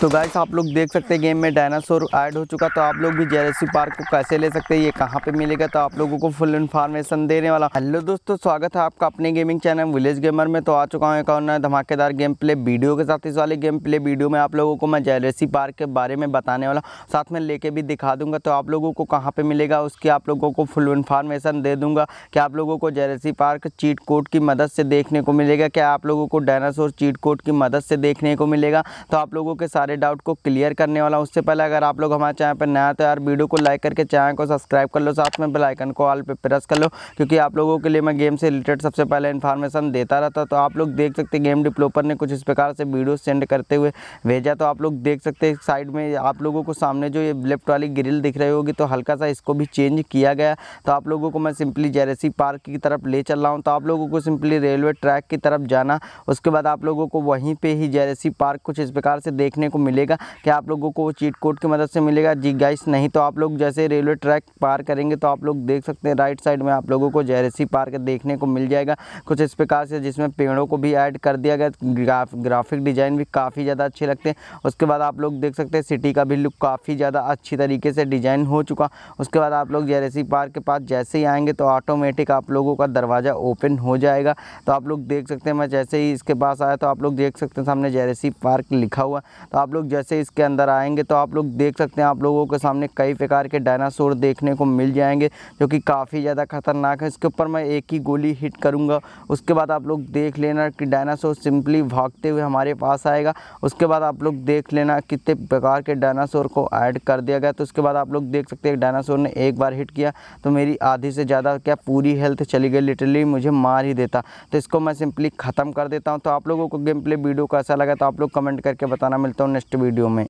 तो गाइस आप लोग देख सकते हैं गेम में डायनासोर ऐड हो चुका तो आप लोग भी जेरेसी पार्क को कैसे ले सकते हैं ये कहाँ पे मिलेगा तो आप लोगों को फुल इन्फॉर्मेशन देने वाला हेलो दोस्तों स्वागत है आपका अपने गेमिंग चैनल विलेज गेमर में तो आ चुका हूँ एक और नया धमाकेदार गेम प्ले वीडियो के साथ इस वाले गेम प्ले वीडियो में आप लोगों को मैं जेरेसी पार्क के बारे में बताने वाला साथ में लेके भी दिखा दूंगा तो आप लोगों को कहाँ पर मिलेगा उसकी आप लोगों को फुल इन्फॉर्मेशन दे दूंगा क्या आप लोगों को जेरेसी पार्क चीट कोड की मदद से देखने को मिलेगा क्या आप लोगों को डायनासोर चीट कोड की मदद से देखने को मिलेगा तो आप लोगों के साथ सारे डाउट को क्लियर करने वाला हूँ उससे पहले अगर आप लोग हमारे चैनल पर नया तो यार वीडियो को लाइक करके चैनल को सब्सक्राइब कर लो साथ में बेलाइकन को ऑल पर प्रेस कर लो क्योंकि आप लोगों के लिए मैं गेम से रिलेटेड सबसे पहले इन्फॉर्मेशन देता रहता तो आप लोग देख सकते गेम डिप्लोपर ने कुछ इस प्रकार से वीडियो सेंड करते हुए भेजा तो आप लोग देख सकते साइड में आप लोगों को सामने जो ये लेफ्ट वाली ग्रिल दिख रही होगी तो हल्का सा इसको भी चेंज किया गया तो आप लोगों को मैं सिंपली जेरेसी पार्क की तरफ ले चल रहा हूँ तो आप लोगों को सिंपली रेलवे ट्रैक की तरफ जाना उसके बाद आप लोगों को वहीं पे ही जेरेसी पार्क कुछ इस प्रकार से देखने को को मिलेगा क्या आप लोगों को चीट कोड की मदद से मिलेगा जी गाइस नहीं तो आप लोग जैसे रेलवे ट्रैक पार करेंगे तो आप लोग देख सकते हैं राइट साइड में आप लोगों को जहरेसी पार्क देखने को मिल जाएगा कुछ इस प्रकार से जिसमें पेड़ों को भी ऐड कर दिया गया ग्राफ, ग्राफिक डिज़ाइन भी काफ़ी ज़्यादा अच्छे लगते हैं उसके बाद आप लोग देख सकते हैं सिटी का भी लुक काफ़ी ज़्यादा अच्छी तरीके से डिज़ाइन हो चुका उसके बाद आप लोग जेरेसी पार्क के पास जैसे ही आएंगे तो ऑटोमेटिक आप लोगों का दरवाज़ा ओपन हो जाएगा तो आप लोग देख सकते हैं मैं जैसे ही इसके पास आया तो आप लोग देख सकते हैं सामने जेरेसी पार्क लिखा हुआ तो आप आप लोग जैसे इसके अंदर आएंगे तो आप लोग देख सकते हैं आप लोगों के सामने कई प्रकार के डायनासोर देखने को मिल जाएंगे जो कि काफ़ी ज़्यादा खतरनाक है इसके ऊपर मैं एक ही गोली हिट करूँगा उसके बाद आप लोग देख लेना कि डायनासोर सिंपली भागते हुए हमारे पास आएगा उसके बाद आप लोग देख लेना कितने प्रकार के डायनासोर को ऐड कर दिया गया तो उसके बाद आप लोग देख सकते हैं डायनासोर ने एक बार हिट किया तो मेरी आधी से ज़्यादा क्या पूरी हेल्थ चली गई लिटरली मुझे मार ही देता तो इसको मैं सिंपली ख़त्म कर देता हूँ तो आप लोगों को गेम प्ले वीडियो कैसा लगा तो आप लोग कमेंट करके बताना मिलता हूँ नेक्स्ट वीडियो में